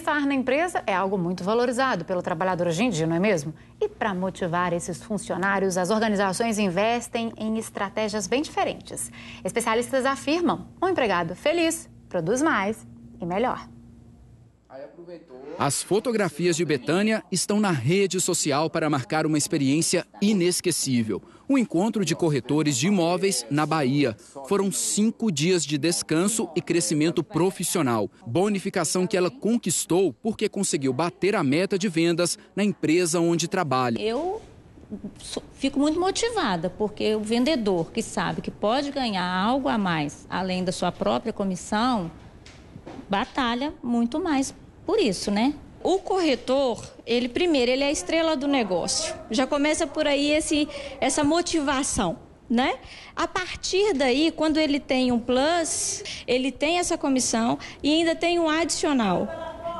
Estar na empresa é algo muito valorizado pelo trabalhador hoje em dia, não é mesmo? E para motivar esses funcionários, as organizações investem em estratégias bem diferentes. Especialistas afirmam: um empregado feliz produz mais e melhor. As fotografias de Betânia estão na rede social para marcar uma experiência inesquecível. um encontro de corretores de imóveis na Bahia. Foram cinco dias de descanso e crescimento profissional. Bonificação que ela conquistou porque conseguiu bater a meta de vendas na empresa onde trabalha. Eu fico muito motivada, porque o vendedor que sabe que pode ganhar algo a mais além da sua própria comissão batalha muito mais por isso, né? O corretor, ele primeiro, ele é a estrela do negócio. Já começa por aí esse, essa motivação, né? A partir daí, quando ele tem um plus, ele tem essa comissão e ainda tem um adicional.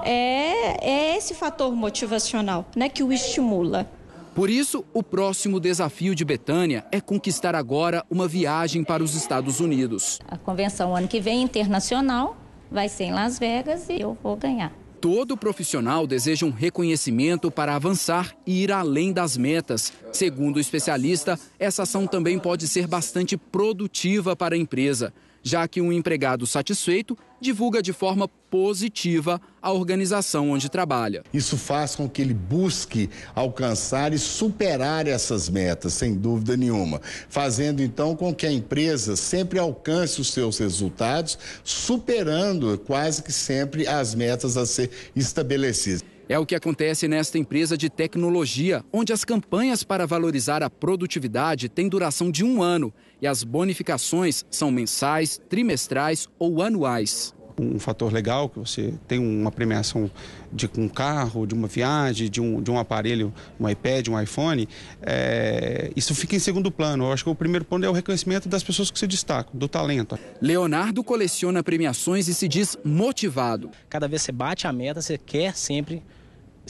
É, é esse fator motivacional, né, que o estimula. Por isso, o próximo desafio de Betânia é conquistar agora uma viagem para os Estados Unidos. A convenção ano que vem internacional vai ser em Las Vegas e eu vou ganhar. Todo profissional deseja um reconhecimento para avançar e ir além das metas. Segundo o especialista, essa ação também pode ser bastante produtiva para a empresa já que um empregado satisfeito divulga de forma positiva a organização onde trabalha. Isso faz com que ele busque alcançar e superar essas metas, sem dúvida nenhuma, fazendo então com que a empresa sempre alcance os seus resultados, superando quase que sempre as metas a ser estabelecidas. É o que acontece nesta empresa de tecnologia, onde as campanhas para valorizar a produtividade têm duração de um ano e as bonificações são mensais, trimestrais ou anuais um fator legal, que você tem uma premiação de um carro, de uma viagem, de um, de um aparelho, um iPad, um iPhone, é, isso fica em segundo plano. Eu acho que o primeiro plano é o reconhecimento das pessoas que se destacam, do talento. Leonardo coleciona premiações e se diz motivado. Cada vez você bate a meta, você quer sempre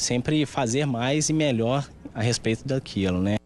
sempre fazer mais e melhor a respeito daquilo, né?